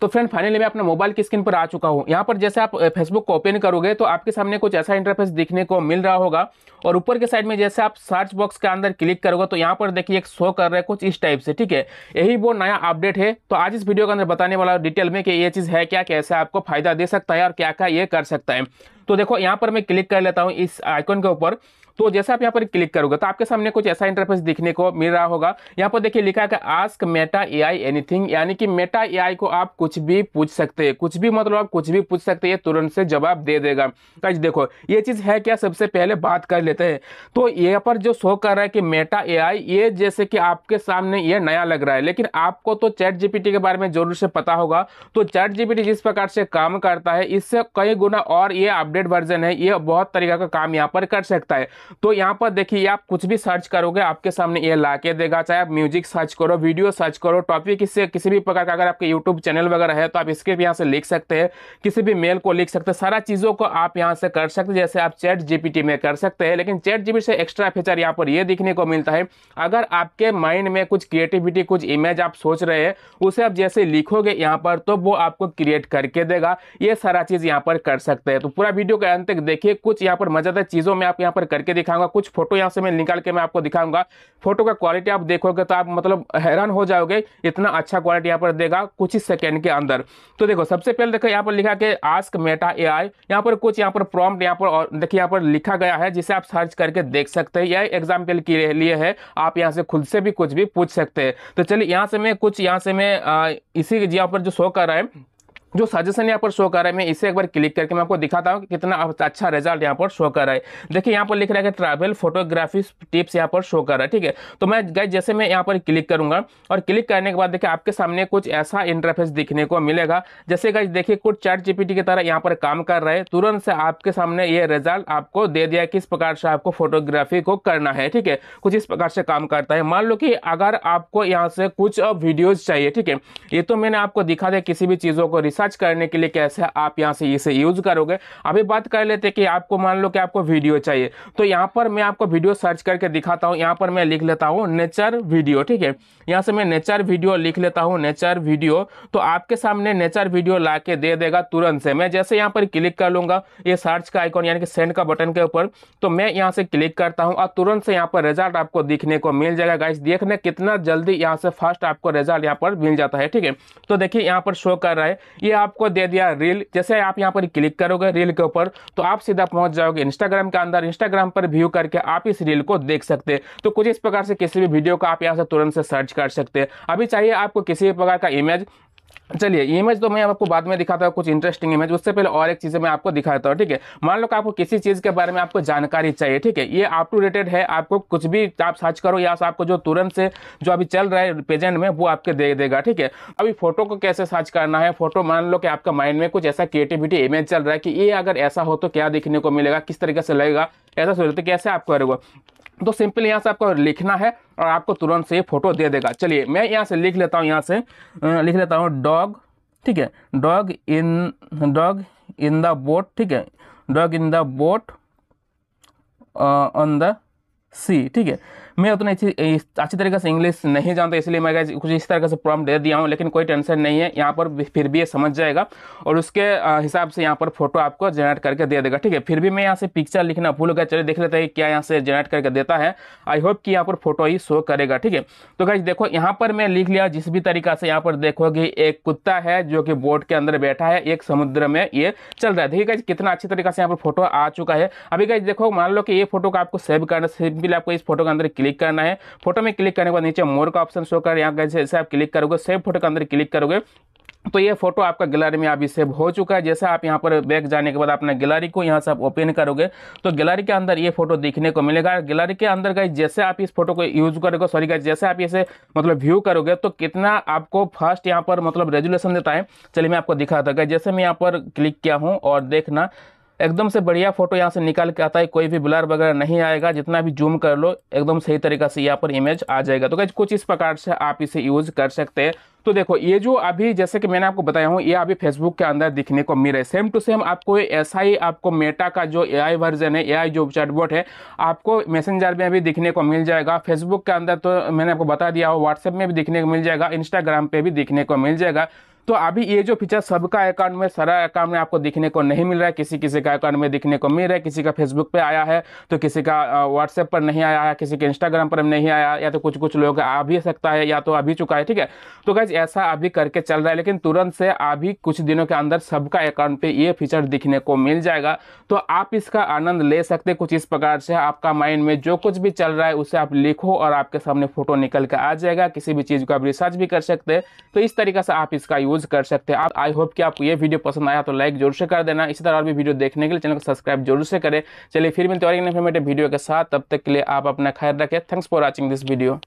तो friend finally मैं अपने मोबाइल की स्क्रीन पर आ चुका हूँ यहाँ पर जैसे आप फेसबुक को ओपन करोगे तो आपके सामने कुछ ऐसा इंटरफेस दिखने को मिल रहा होगा और ऊपर के साइड में जैसे आप सर्च बॉक्स के अंदर क्लिक करोगे तो यहाँ पर देखिए एक शो कर रहा है कुछ इस टाइप से ठीक है यही वो नया अपडेट है तो आज इस वीडियो के अंदर बताने वाला डिटेल में कि ये चीज़ है क्या कैसे आपको फायदा दे सकता है और क्या क्या ये कर सकता है तो देखो यहाँ पर मैं क्लिक कर लेता हूँ इस आइकन के ऊपर तो जैसे आप यहाँ पर क्लिक करोगे तो आपके सामने कुछ ऐसा इंटरफेस दिखने को मिल रहा होगा यहाँ पर देखिए लिखा है कि आस्क मेटा एआई एनीथिंग यानी कि मेटा एआई को आप कुछ भी पूछ सकते हैं कुछ भी मतलब आप कुछ भी पूछ सकते हैं तुरंत से जवाब दे देगा कच देखो ये चीज़ है क्या सबसे पहले बात कर लेते हैं तो यहाँ पर जो शो कर रहा है कि मेटा ए ये जैसे कि आपके सामने ये नया लग रहा है लेकिन आपको तो चैट जीपीटी के बारे में जरूर से पता होगा तो चैट जीपीटी जिस प्रकार से काम करता है इससे कई गुना और ये अपडेट अपडेट वर्जन है ये बहुत तरीका का काम यहाँ पर कर सकता है तो यहाँ पर देखिए आप कुछ भी सर्च करोगे आपके सामने ये ला देगा चाहे आप म्यूजिक सर्च करो वीडियो सर्च करो टॉपिक इससे किसी भी प्रकार का अगर आपके यूट्यूब चैनल वगैरह है तो आप इसके भी यहाँ से लिख सकते हैं किसी भी मेल को लिख सकते हैं सारा चीज़ों को आप यहाँ से कर सकते जैसे आप चैट जी में कर सकते हैं लेकिन चैट जी से एक्स्ट्रा फीचर यहाँ पर ये दिखने को मिलता है अगर आपके माइंड में कुछ क्रिएटिविटी कुछ इमेज आप सोच रहे हैं उसे आप जैसे लिखोगे यहाँ पर तो वो आपको क्रिएट करके देगा ये सारा चीज़ यहाँ पर कर सकते हैं तो पूरा वीडियो वीडियो के अंत तक देखिए कुछ यहाँ पर मज़ेदार चीज़ों में आप यहाँ पर करके दिखाऊंगा कुछ फोटो यहाँ से मैं निकाल के मैं आपको दिखाऊंगा फोटो का क्वालिटी आप देखोगे तो आप मतलब हैरान हो जाओगे इतना अच्छा क्वालिटी यहाँ पर देगा कुछ ही सेकेंड के अंदर तो देखो सबसे पहले देखो यहाँ पर लिखा कि आस्क मेटा ए आई यहाँ पर कुछ यहाँ पर प्रॉम्प्ट यहाँ पर देखिए यहाँ पर लिखा गया है जिसे आप सर्च करके देख सकते हैं यह एग्जाम्पल के लिए है आप यहाँ से खुद से भी कुछ भी पूछ सकते हैं तो चलिए यहाँ से मैं कुछ यहाँ से मैं इसी यहाँ पर जो शो कर रहा है जो सजेशन यहाँ पर शो कर रहा है मैं इसे एक बार क्लिक करके मैं आपको दिखाता हूँ कि कितना अच्छा रिजल्ट यहाँ पर शो कर रहा है देखिए यहाँ पर लिख रहा है कि ट्रैवल फोटोग्राफी टिप्स यहाँ पर शो कर रहा है ठीक है तो मैं गए जैसे मैं यहाँ पर क्लिक करूँगा और क्लिक करने के बाद देखिए आपके सामने कुछ ऐसा इंटरफेस दिखने को मिलेगा जैसे गए देखिए कुछ चैट जी की तरह यहाँ पर काम कर रहा है तुरंत से आपके सामने ये रिजल्ट आपको दे दिया किस प्रकार से आपको फोटोग्राफी को करना है ठीक है कुछ इस प्रकार से काम करता है मान लो कि अगर आपको यहाँ से कुछ वीडियोज चाहिए ठीक है ये तो मैंने आपको दिखा दिया किसी भी चीज़ों को रिसर्च सर्च करने के लिए कैसे आप यहाँ से इसे यूज़ करोगे अभी बात कर लेते कि आपको मान लो कि आपको वीडियो चाहिए तो यहाँ पर मैं आपको वीडियो सर्च करके दिखाता हूँ यहाँ पर मैं लिख लेता हूँ नेचर वीडियो ठीक है यहाँ से मैं नेचर वीडियो लिख लेता हूँ नेचर वीडियो तो आपके सामने नेचर वीडियो ला दे देगा तुरंत से मैं जैसे यहाँ पर क्लिक कर लूँगा ये सर्च का आइकॉन यानी कि सेंड का बटन के ऊपर तो मैं यहाँ से क्लिक करता हूँ और तुरंत से यहाँ पर रिजल्ट आपको दिखने को मिल जाएगा गाइस देखने कितना जल्दी यहाँ से फर्स्ट आपको रिजल्ट यहाँ पर मिल जाता है ठीक है तो देखिए यहाँ पर शो कर रहा है ये आपको दे दिया रील जैसे आप यहाँ पर क्लिक करोगे रील के ऊपर तो आप सीधा पहुंच जाओगे इंस्टाग्राम के अंदर इंस्टाग्राम पर व्यू करके आप इस रील को देख सकते हैं तो कुछ इस प्रकार से किसी भी वीडियो को आप यहाँ से तुरंत से सर्च कर सकते हैं अभी चाहिए आपको किसी भी प्रकार का इमेज चलिए इमेज तो मैं आपको बाद में दिखाता हूँ कुछ इंटरेस्टिंग इमेज उससे पहले और एक चीज़ें मैं आपको दिखाता हूँ ठीक है मान लो कि आपको किसी चीज़ के बारे में आपको जानकारी चाहिए ठीक है ये अप टू डेटेड है आपको कुछ भी आप सर्च करो या आपको जो तुरंत से जो अभी चल रहा है प्रेजेंट में वो आपके दे देगा ठीक है अभी फोटो को कैसे सर्च करना है फोटो मान लो कि आपका माइंड में कुछ ऐसा क्रिएटिविटी इमेज चल रहा है कि ये अगर ऐसा हो तो क्या देखने को मिलेगा किस तरीके से लगेगा ऐसा रहे तो कैसे आप करोगे तो सिंपल यहाँ से आपको लिखना है और आपको तुरंत से ये फोटो दे देगा चलिए मैं यहाँ से लिख लेता हूँ यहाँ से लिख लेता हूँ डॉग ठीक है dog in dog in the boat ठीक है dog in the boat on the sea ठीक है मैं उतना अच्छी अच्छी तरीके से इंग्लिश नहीं जानता इसलिए मैं कुछ इस तरह से प्रॉब्लम दे दिया हूँ लेकिन कोई टेंशन नहीं है यहाँ पर फिर भी ये समझ जाएगा और उसके हिसाब से यहाँ पर फोटो आपको जनरेट करके दे देगा ठीक है फिर भी मैं यहाँ से पिक्चर लिखना भूल गया चलिए देख लेते हैं क्या यहाँ से जनरेट करके देता है आई होप कि यहाँ पर फोटो ही शो करेगा ठीक है तो गाइज देखो यहाँ पर मैं लिख लिया जिस भी तरीका से यहाँ पर देखोगे एक कुत्ता है जो कि बोट के अंदर बैठा है एक समुद्र में ये चल रहा है देखिए गाइज कितना अच्छी तरीके से यहाँ पर फोटो आ चुका है अभी गाइज देखो मान लो कि ये फोटो का आपको सेव करना सिंपली आपको इस फोटो के अंदर क्लिक क्लिक करना है फोटो में क्लिक करने के बाद नीचे मोर का ऑप्शन शो कर यहाँ कैसे जैसे आप क्लिक करोगे सेव फोटो के अंदर क्लिक करोगे तो ये फोटो आपका गैलरी में अभी सेव हो चुका है जैसे आप यहाँ पर बैक जाने के बाद अपने गैलरी को यहाँ से आप ओपन करोगे तो गैलरी के अंदर ये फोटो देखने को मिलेगा गैलरी के अंदर गए जैसे आप इस फोटो को यूज करोगे सॉरी गाइज जैसे आप इसे मतलब व्यू करोगे तो कितना आपको फर्स्ट यहाँ पर मतलब रेजुलेशन देता है चलिए मैं आपको दिखाता हूँ जैसे मैं यहाँ पर क्लिक किया हूँ और देखना एकदम से बढ़िया फ़ोटो यहाँ से निकाल के आता है कोई भी ब्लर वगैरह नहीं आएगा जितना भी जूम कर लो एकदम सही तरीका से यहाँ पर इमेज आ जाएगा तो कुछ इस प्रकार से आप इसे यूज़ कर सकते हैं तो देखो ये जो अभी जैसे कि मैंने आपको बताया हूँ ये अभी फेसबुक के अंदर दिखने को मिल रहा है सेम टू सेम आपको ऐसा ही आपको मेटा का जो ए वर्जन है आई जो चैटबॉट है आपको मैसेंजर में भी दिखने को मिल जाएगा फेसबुक के अंदर तो मैंने आपको बता दिया हो व्हाट्सएप में भी दिखने को मिल जाएगा इंस्टाग्राम पर भी दिखने को मिल जाएगा तो अभी ये जो फीचर सबका अकाउंट में सारा अकाउंट में आपको दिखने को नहीं मिल रहा है किसी किसी का अकाउंट में दिखने को मिल रहा है किसी का फेसबुक पे आया है तो किसी का व्हाट्सएप पर नहीं आया है किसी के इंस्टाग्राम पर नहीं आया या तो कुछ कुछ लोग आ भी सकता है या तो अभी चुका है ठीक है तो गैज ऐसा अभी करके चल रहा है लेकिन तुरंत से अभी कुछ दिनों के अंदर सबका अकाउंट पर ये फीचर दिखने को मिल जाएगा तो आप इसका आनंद ले सकते कुछ इस प्रकार से आपका माइंड में जो कुछ भी चल रहा है उसे आप लिखो और आपके सामने फोटो निकल के आ जाएगा किसी भी चीज़ को आप रिसर्च भी कर सकते हैं तो इस तरीके से आप इसका यूज यूज़ कर सकते हैं आई होप कि आपको ये वीडियो पसंद आया तो लाइक जरूर से कर देना इसी तरह और भी वीडियो देखने के लिए चैनल को सब्सक्राइब जरूर से करें चलिए फिर मिलते और इन्फॉर्मेटिव वीडियो के साथ तब तक के लिए आप अपना ख्याल रखें thanks for watching this video